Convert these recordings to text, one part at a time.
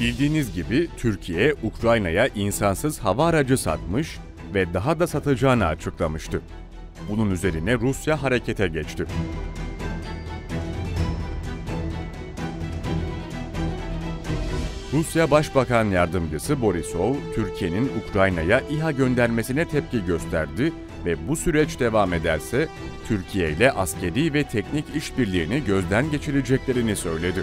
Bildiğiniz gibi Türkiye, Ukrayna'ya insansız hava aracı satmış ve daha da satacağını açıklamıştı. Bunun üzerine Rusya harekete geçti. Rusya Başbakan Yardımcısı Borisov, Türkiye'nin Ukrayna'ya İHA göndermesine tepki gösterdi ve bu süreç devam ederse Türkiye ile askeri ve teknik işbirliğini gözden geçireceklerini söyledi.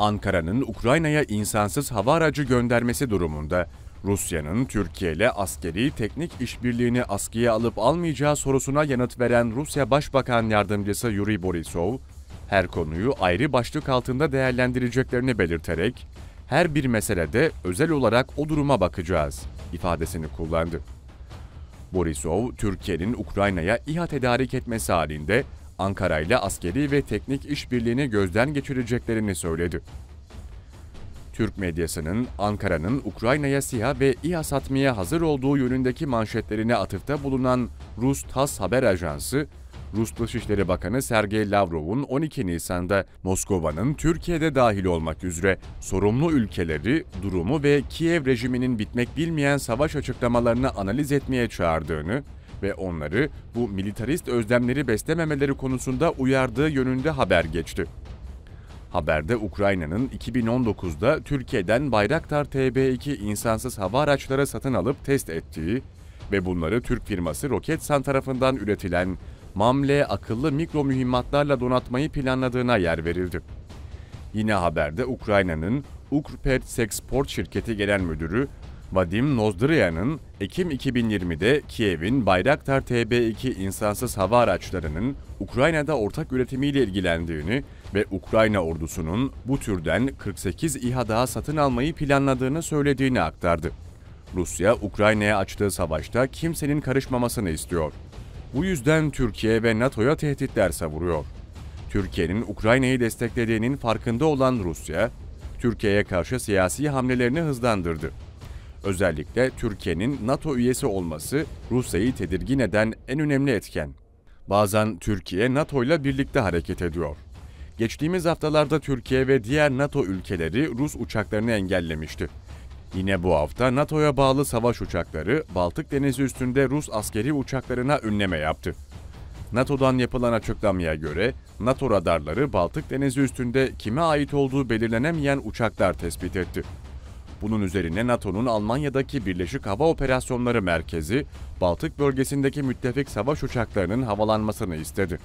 Ankara'nın Ukrayna'ya insansız hava aracı göndermesi durumunda Rusya'nın Türkiye ile askeri teknik işbirliğini askıya alıp almayacağı sorusuna yanıt veren Rusya Başbakan Yardımcısı Yuri Borisov, her konuyu ayrı başlık altında değerlendireceklerini belirterek, her bir meselede özel olarak o duruma bakacağız ifadesini kullandı. Borisov, Türkiye'nin Ukrayna'ya İHA tedarik etmesi halinde Ankara ile askeri ve teknik işbirliğini gözden geçireceklerini söyledi. Türk medyasının Ankara'nın Ukrayna'ya SİHA ve İHA satmaya hazır olduğu yönündeki manşetlerine atıfta bulunan Rus TAS haber ajansı, Rus Dışişleri Bakanı Sergey Lavrov'un 12 Nisan'da Moskova'nın Türkiye'de dahil olmak üzere sorumlu ülkeleri, durumu ve Kiev rejiminin bitmek bilmeyen savaş açıklamalarını analiz etmeye çağırdığını, ve onları bu militarist özlemleri beslememeleri konusunda uyardığı yönünde haber geçti. Haberde Ukrayna'nın 2019'da Türkiye'den Bayraktar TB2 insansız hava araçları satın alıp test ettiği ve bunları Türk firması Roketsan tarafından üretilen MAMLE akıllı mikro mühimmatlarla donatmayı planladığına yer verildi. Yine haberde Ukrayna'nın Ukrpert Sexport şirketi genel müdürü Vadim Nozdryan'ın Ekim 2020'de Kiev'in Bayraktar TB2 insansız hava araçlarının Ukrayna'da ortak üretimiyle ilgilendiğini ve Ukrayna ordusunun bu türden 48 İHA daha satın almayı planladığını söylediğini aktardı. Rusya, Ukrayna'ya açtığı savaşta kimsenin karışmamasını istiyor. Bu yüzden Türkiye ve NATO'ya tehditler savuruyor. Türkiye'nin Ukrayna'yı desteklediğinin farkında olan Rusya, Türkiye'ye karşı siyasi hamlelerini hızlandırdı. Özellikle Türkiye'nin NATO üyesi olması Rusya'yı tedirgin eden en önemli etken. Bazen Türkiye NATO ile birlikte hareket ediyor. Geçtiğimiz haftalarda Türkiye ve diğer NATO ülkeleri Rus uçaklarını engellemişti. Yine bu hafta NATO'ya bağlı savaş uçakları Baltık Denizi üstünde Rus askeri uçaklarına ünleme yaptı. NATO'dan yapılan açıklamaya göre NATO radarları Baltık Denizi üstünde kime ait olduğu belirlenemeyen uçaklar tespit etti. Bunun üzerine NATO'nun Almanya'daki Birleşik Hava Operasyonları Merkezi, Baltık bölgesindeki müttefik savaş uçaklarının havalanmasını istedi.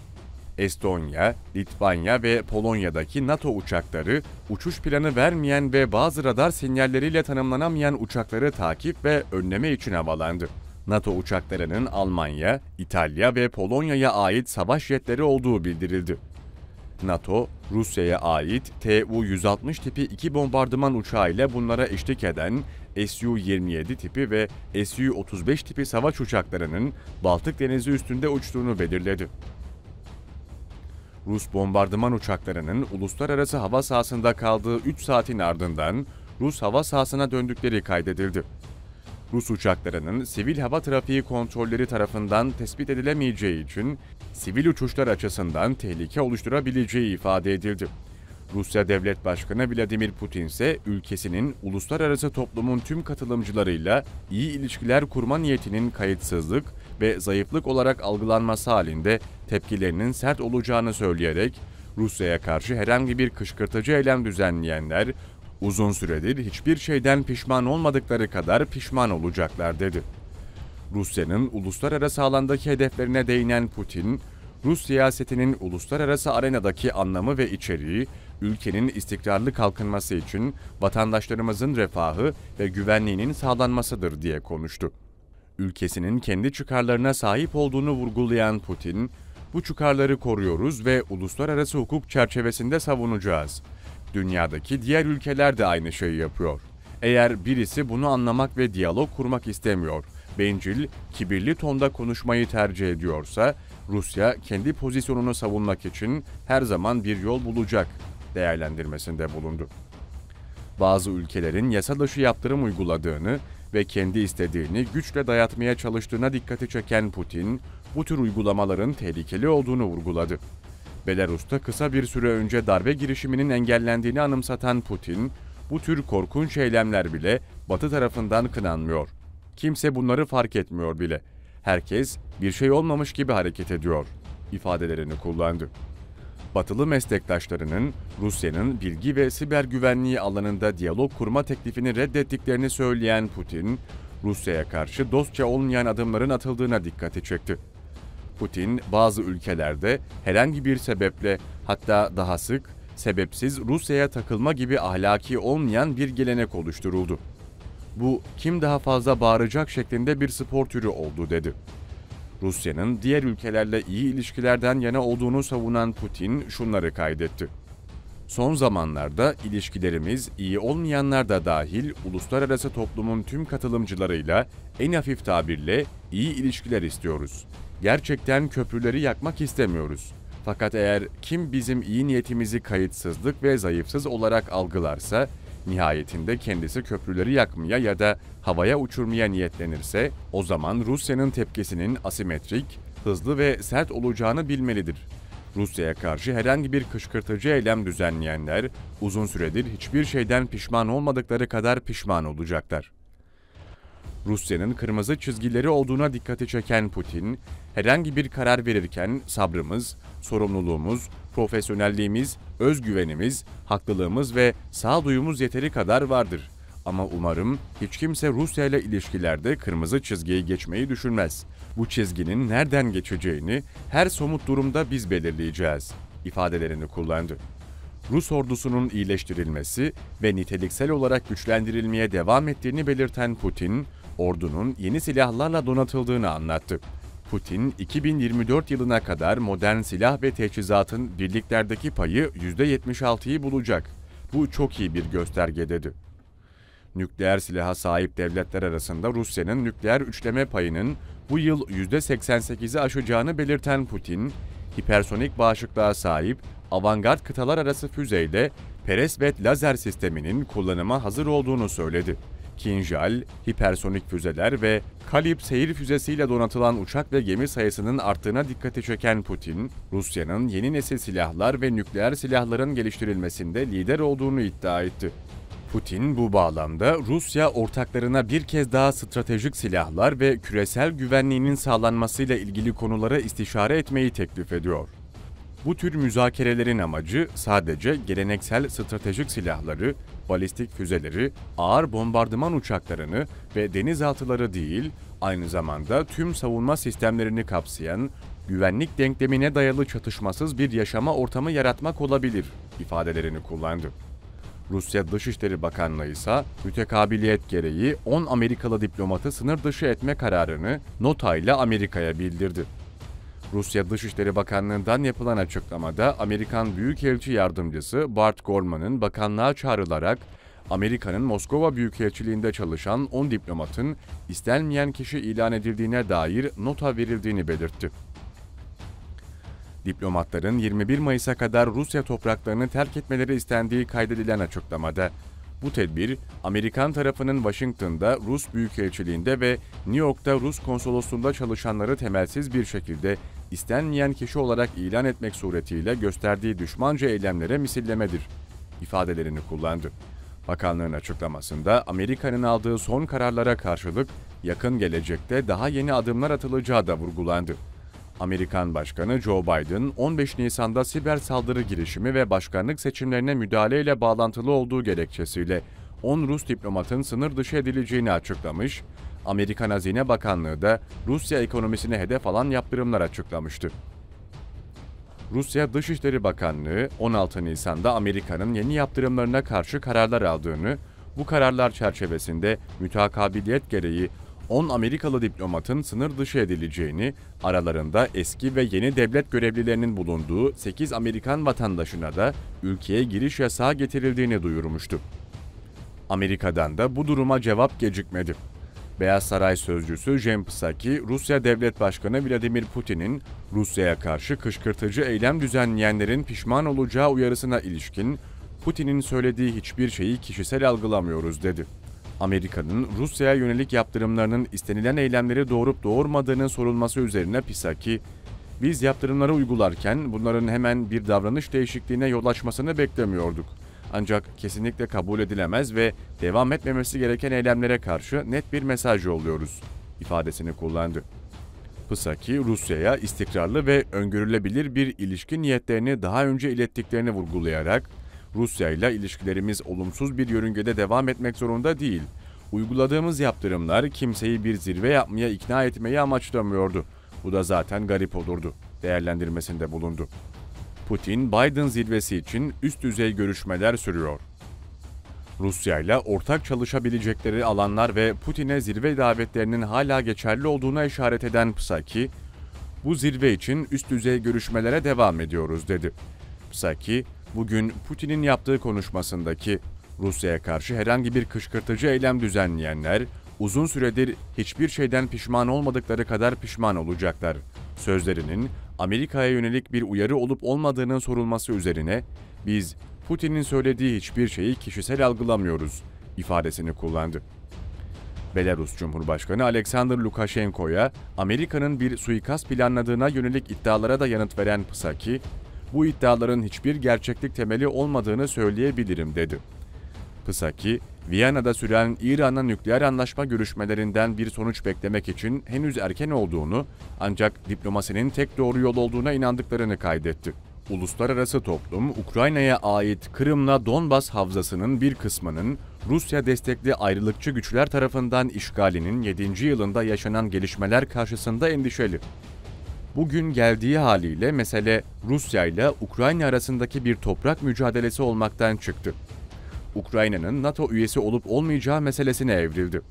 Estonya, Litvanya ve Polonya'daki NATO uçakları uçuş planı vermeyen ve bazı radar sinyalleriyle tanımlanamayan uçakları takip ve önleme için havalandı. NATO uçaklarının Almanya, İtalya ve Polonya'ya ait savaş jetleri olduğu bildirildi. NATO, Rusya'ya ait Tu-160 tipi iki bombardıman uçağı ile bunlara eşlik eden Su-27 tipi ve Su-35 tipi savaş uçaklarının Baltık Denizi üstünde uçtuğunu belirledi. Rus bombardıman uçaklarının uluslararası hava sahasında kaldığı 3 saatin ardından Rus hava sahasına döndükleri kaydedildi. Rus uçaklarının sivil hava trafiği kontrolleri tarafından tespit edilemeyeceği için sivil uçuşlar açısından tehlike oluşturabileceği ifade edildi. Rusya Devlet Başkanı Vladimir Putin ise ülkesinin uluslararası toplumun tüm katılımcılarıyla iyi ilişkiler kurma niyetinin kayıtsızlık ve zayıflık olarak algılanması halinde tepkilerinin sert olacağını söyleyerek Rusya'ya karşı herhangi bir kışkırtıcı eylem düzenleyenler Uzun süredir hiçbir şeyden pişman olmadıkları kadar pişman olacaklar dedi. Rusya'nın uluslararası alandaki hedeflerine değinen Putin, Rus siyasetinin uluslararası arenadaki anlamı ve içeriği, ülkenin istikrarlı kalkınması için vatandaşlarımızın refahı ve güvenliğinin sağlanmasıdır diye konuştu. Ülkesinin kendi çıkarlarına sahip olduğunu vurgulayan Putin, bu çıkarları koruyoruz ve uluslararası hukuk çerçevesinde savunacağız.'' dünyadaki diğer ülkeler de aynı şeyi yapıyor. Eğer birisi bunu anlamak ve diyalog kurmak istemiyor, bencil, kibirli tonda konuşmayı tercih ediyorsa, Rusya kendi pozisyonunu savunmak için her zaman bir yol bulacak değerlendirmesinde bulundu. Bazı ülkelerin yasa dışı yaptırım uyguladığını ve kendi istediğini güçle dayatmaya çalıştığına dikkati çeken Putin, bu tür uygulamaların tehlikeli olduğunu vurguladı. Belarus'ta kısa bir süre önce darbe girişiminin engellendiğini anımsatan Putin, bu tür korkunç eylemler bile Batı tarafından kınanmıyor. Kimse bunları fark etmiyor bile. Herkes bir şey olmamış gibi hareket ediyor ifadelerini kullandı. Batılı meslektaşlarının Rusya'nın bilgi ve siber güvenliği alanında diyalog kurma teklifini reddettiklerini söyleyen Putin, Rusya'ya karşı dostça olmayan adımların atıldığına dikkati çekti. Putin bazı ülkelerde herhangi bir sebeple hatta daha sık sebepsiz Rusya'ya takılma gibi ahlaki olmayan bir gelenek oluşturuldu. Bu kim daha fazla bağıracak şeklinde bir spor türü oldu dedi. Rusya'nın diğer ülkelerle iyi ilişkilerden yana olduğunu savunan Putin şunları kaydetti. Son zamanlarda ilişkilerimiz iyi olmayanlar da dahil uluslararası toplumun tüm katılımcılarıyla en hafif tabirle iyi ilişkiler istiyoruz. Gerçekten köprüleri yakmak istemiyoruz. Fakat eğer kim bizim iyi niyetimizi kayıtsızlık ve zayıfsız olarak algılarsa, nihayetinde kendisi köprüleri yakmaya ya da havaya uçurmaya niyetlenirse, o zaman Rusya'nın tepkisinin asimetrik, hızlı ve sert olacağını bilmelidir. Rusya'ya karşı herhangi bir kışkırtıcı eylem düzenleyenler uzun süredir hiçbir şeyden pişman olmadıkları kadar pişman olacaklar. Rusya'nın kırmızı çizgileri olduğuna dikkati çeken Putin, herhangi bir karar verirken sabrımız, sorumluluğumuz, profesyonelliğimiz, özgüvenimiz, haklılığımız ve sağduyumuz yeteri kadar vardır. Ama umarım hiç kimse Rusya ile ilişkilerde kırmızı çizgiyi geçmeyi düşünmez. Bu çizginin nereden geçeceğini her somut durumda biz belirleyeceğiz ifadelerini kullandı. Rus ordusunun iyileştirilmesi ve niteliksel olarak güçlendirilmeye devam ettiğini belirten Putin, ordunun yeni silahlarla donatıldığını anlattı. Putin, 2024 yılına kadar modern silah ve teçhizatın birliklerdeki payı %76'yı bulacak. Bu çok iyi bir gösterge dedi. Nükleer silaha sahip devletler arasında Rusya'nın nükleer üçleme payının bu yıl %88'i aşacağını belirten Putin, hipersonik bağışıklığa sahip avantgard kıtalar arası füzeyle Peresvet ve lazer sisteminin kullanıma hazır olduğunu söyledi kinjal, hipersonik füzeler ve Kalip seyir füzesiyle donatılan uçak ve gemi sayısının arttığına dikkati çeken Putin, Rusya'nın yeni nesil silahlar ve nükleer silahların geliştirilmesinde lider olduğunu iddia etti. Putin bu bağlamda Rusya ortaklarına bir kez daha stratejik silahlar ve küresel güvenliğinin sağlanmasıyla ilgili konulara istişare etmeyi teklif ediyor. Bu tür müzakerelerin amacı sadece geleneksel stratejik silahları, balistik füzeleri, ağır bombardıman uçaklarını ve denizaltıları değil, aynı zamanda tüm savunma sistemlerini kapsayan, güvenlik denklemine dayalı çatışmasız bir yaşama ortamı yaratmak olabilir ifadelerini kullandı. Rusya Dışişleri Bakanlığı ise mütekabiliyet gereği 10 Amerikalı diplomatı sınır dışı etme kararını nota ile Amerika'ya bildirdi. Rusya Dışişleri Bakanlığı'ndan yapılan açıklamada Amerikan Büyükelçi Yardımcısı Bart Gorman'ın bakanlığa çağrılarak Amerika'nın Moskova Büyükelçiliğinde çalışan 10 diplomatın istenmeyen kişi ilan edildiğine dair nota verildiğini belirtti. Diplomatların 21 Mayıs'a kadar Rusya topraklarını terk etmeleri istendiği kaydedilen açıklamada, bu tedbir Amerikan tarafının Washington'da Rus Büyükelçiliğinde ve New York'ta Rus konsolosluğunda çalışanları temelsiz bir şekilde istenmeyen kişi olarak ilan etmek suretiyle gösterdiği düşmanca eylemlere misillemedir ifadelerini kullandı. Bakanlığın açıklamasında Amerika'nın aldığı son kararlara karşılık yakın gelecekte daha yeni adımlar atılacağı da vurgulandı. Amerikan Başkanı Joe Biden 15 Nisan'da siber saldırı girişimi ve başkanlık seçimlerine müdahaleyle bağlantılı olduğu gerekçesiyle 10 Rus diplomatın sınır dışı edileceğini açıklamış, Amerikan Hazine Bakanlığı da Rusya ekonomisine hedef alan yaptırımlar açıklamıştı. Rusya Dışişleri Bakanlığı 16 Nisan'da Amerika'nın yeni yaptırımlarına karşı kararlar aldığını, bu kararlar çerçevesinde mütakabiliyet gereği 10 Amerikalı diplomatın sınır dışı edileceğini, aralarında eski ve yeni devlet görevlilerinin bulunduğu 8 Amerikan vatandaşına da ülkeye giriş yasağı getirildiğini duyurmuştu. Amerika'dan da bu duruma cevap gecikmedi. Beyaz Saray sözcüsü Jem Psaki, Rusya Devlet Başkanı Vladimir Putin'in Rusya'ya karşı kışkırtıcı eylem düzenleyenlerin pişman olacağı uyarısına ilişkin Putin'in söylediği hiçbir şeyi kişisel algılamıyoruz dedi. Amerika'nın Rusya'ya yönelik yaptırımlarının istenilen eylemleri doğurup doğurmadığının sorulması üzerine Psaki, biz yaptırımları uygularken bunların hemen bir davranış değişikliğine yol açmasını beklemiyorduk. Ancak kesinlikle kabul edilemez ve devam etmemesi gereken eylemlere karşı net bir mesaj yolluyoruz ifadesini kullandı. Psaki, Rusya'ya istikrarlı ve öngörülebilir bir ilişki niyetlerini daha önce ilettiklerini vurgulayarak, Rusya ile ilişkilerimiz olumsuz bir yörüngede devam etmek zorunda değil. Uyguladığımız yaptırımlar kimseyi bir zirve yapmaya ikna etmeyi amaçlamıyordu. Bu da zaten garip olurdu. Değerlendirmesinde bulundu. Putin, Biden zirvesi için üst düzey görüşmeler sürüyor. Rusya ile ortak çalışabilecekleri alanlar ve Putin'e zirve davetlerinin hala geçerli olduğuna işaret eden Psaki, bu zirve için üst düzey görüşmelere devam ediyoruz dedi. Psaki, bugün Putin'in yaptığı konuşmasındaki Rusya'ya karşı herhangi bir kışkırtıcı eylem düzenleyenler uzun süredir hiçbir şeyden pişman olmadıkları kadar pişman olacaklar sözlerinin Amerika'ya yönelik bir uyarı olup olmadığının sorulması üzerine biz Putin'in söylediği hiçbir şeyi kişisel algılamıyoruz ifadesini kullandı. Belarus Cumhurbaşkanı Alexander Lukashenko'ya Amerika'nın bir suikast planladığına yönelik iddialara da yanıt veren Psaki, bu iddiaların hiçbir gerçeklik temeli olmadığını söyleyebilirim dedi. Psaki, Viyana'da süren İran'la nükleer anlaşma görüşmelerinden bir sonuç beklemek için henüz erken olduğunu ancak diplomasinin tek doğru yol olduğuna inandıklarını kaydetti. Uluslararası toplum Ukrayna'ya ait Kırım'la Donbas havzasının bir kısmının Rusya destekli ayrılıkçı güçler tarafından işgalinin 7. yılında yaşanan gelişmeler karşısında endişeli. Bugün geldiği haliyle mesele Rusya ile Ukrayna arasındaki bir toprak mücadelesi olmaktan çıktı. Ukrayna'nın NATO üyesi olup olmayacağı meselesine evrildi.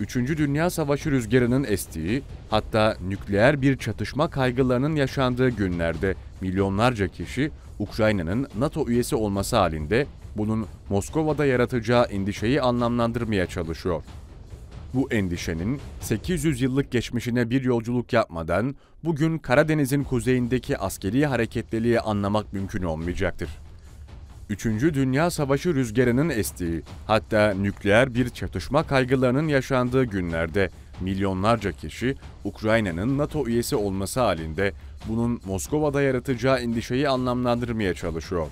Üçüncü Dünya Savaşı rüzgarının estiği, hatta nükleer bir çatışma kaygılarının yaşandığı günlerde milyonlarca kişi Ukrayna'nın NATO üyesi olması halinde bunun Moskova'da yaratacağı endişeyi anlamlandırmaya çalışıyor. Bu endişenin 800 yıllık geçmişine bir yolculuk yapmadan bugün Karadeniz'in kuzeyindeki askeri hareketliliği anlamak mümkün olmayacaktır. 3. Dünya Savaşı rüzgarının estiği, hatta nükleer bir çatışma kaygılarının yaşandığı günlerde milyonlarca kişi Ukrayna'nın NATO üyesi olması halinde bunun Moskova'da yaratacağı endişeyi anlamlandırmaya çalışıyor.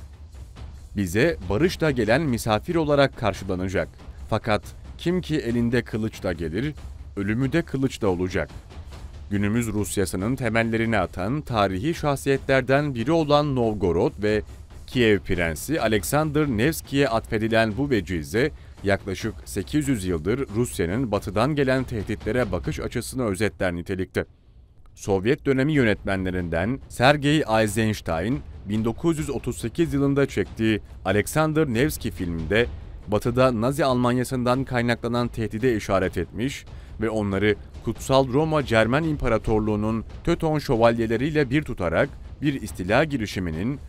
Bize barışla gelen misafir olarak karşılanacak. Fakat kim ki elinde kılıçla gelir, ölümü de kılıçla olacak. Günümüz Rusyasının temellerini atan tarihi şahsiyetlerden biri olan Novgorod ve Kiev Prensi Alexander Nevski'ye atfedilen bu vecize yaklaşık 800 yıldır Rusya'nın batıdan gelen tehditlere bakış açısını özetler nitelikte. Sovyet dönemi yönetmenlerinden Sergei Eisenstein 1938 yılında çektiği Alexander Nevski filminde Batı'da Nazi Almanyası'ndan kaynaklanan tehdide işaret etmiş ve onları Kutsal Roma Cermen İmparatorluğu'nun Töton şövalyeleriyle bir tutarak bir istila girişiminin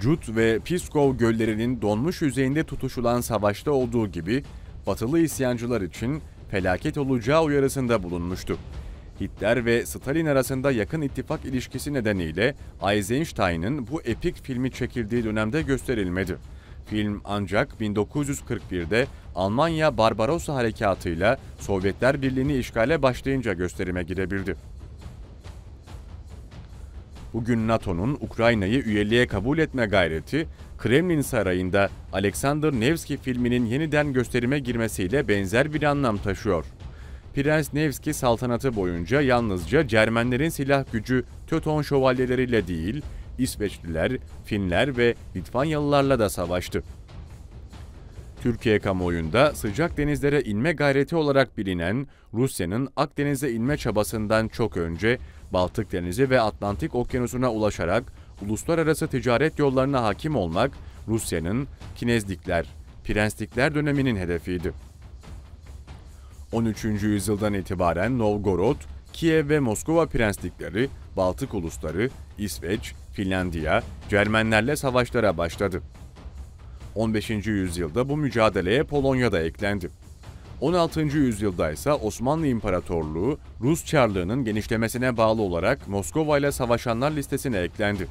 Cud ve Piskov göllerinin donmuş yüzeyinde tutuşulan savaşta olduğu gibi batılı isyancılar için felaket olacağı uyarısında bulunmuştu. Hitler ve Stalin arasında yakın ittifak ilişkisi nedeniyle Eisenstein'ın bu epik filmi çekildiği dönemde gösterilmedi. Film ancak 1941'de Almanya Barbarossa harekatıyla Sovyetler Birliği'ni işgale başlayınca gösterime girebildi. Bugün NATO'nun Ukrayna'yı üyeliğe kabul etme gayreti, Kremlin Sarayı'nda Alexander Nevski filminin yeniden gösterime girmesiyle benzer bir anlam taşıyor. Prens Nevski saltanatı boyunca yalnızca Cermenlerin silah gücü Töton şövalyeleriyle değil, İsveçliler, Finler ve Litvanyalılarla da savaştı. Türkiye kamuoyunda sıcak denizlere inme gayreti olarak bilinen Rusya'nın Akdeniz'e inme çabasından çok önce Baltık Denizi ve Atlantik Okyanusu'na ulaşarak uluslararası ticaret yollarına hakim olmak Rusya'nın Kinezlikler, Prenslikler döneminin hedefiydi. 13. yüzyıldan itibaren Novgorod, Kiev ve Moskova prenslikleri, Baltık ulusları, İsveç, Finlandiya, Cermenlerle savaşlara başladı. 15. yüzyılda bu mücadeleye Polonya da eklendi. 16. yüzyılda ise Osmanlı İmparatorluğu Rus Çarlığı'nın genişlemesine bağlı olarak Moskova ile savaşanlar listesine eklendi.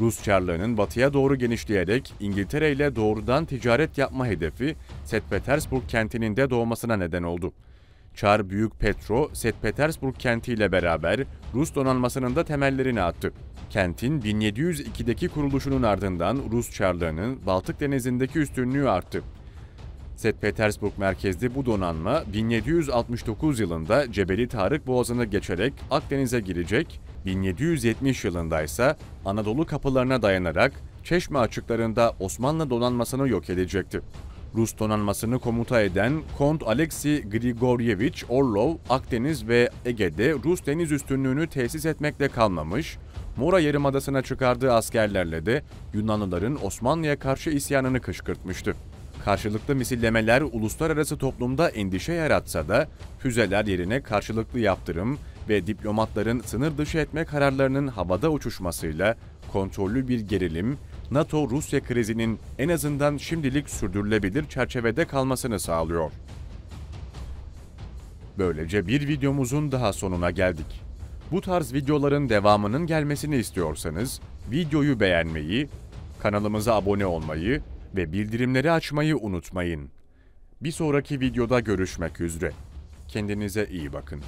Rus Çarlığı'nın batıya doğru genişleyerek İngiltere ile doğrudan ticaret yapma hedefi St. Petersburg kentinin de doğmasına neden oldu. Çar Büyük Petro, St. Petersburg kenti ile beraber Rus donanmasının da temellerini attı. Kentin 1702'deki kuruluşunun ardından Rus Çarlığı'nın Baltık Denizi'ndeki üstünlüğü arttı. St. Petersburg merkezli bu donanma 1769 yılında Cebeli Tarık Boğazı'nı geçerek Akdeniz'e girecek, 1770 yılında ise Anadolu kapılarına dayanarak Çeşme açıklarında Osmanlı donanmasını yok edecekti. Rus donanmasını komuta eden Kont Alexei Grigoryevich Orlov, Akdeniz ve Ege'de Rus deniz üstünlüğünü tesis etmekle kalmamış, Mora Yarımadası'na çıkardığı askerlerle de Yunanlıların Osmanlı'ya karşı isyanını kışkırtmıştı. Karşılıklı misillemeler uluslararası toplumda endişe yaratsa da füzeler yerine karşılıklı yaptırım ve diplomatların sınır dışı etme kararlarının havada uçuşmasıyla kontrollü bir gerilim NATO-Rusya krizinin en azından şimdilik sürdürülebilir çerçevede kalmasını sağlıyor. Böylece bir videomuzun daha sonuna geldik. Bu tarz videoların devamının gelmesini istiyorsanız videoyu beğenmeyi, kanalımıza abone olmayı ve bildirimleri açmayı unutmayın. Bir sonraki videoda görüşmek üzere. Kendinize iyi bakın.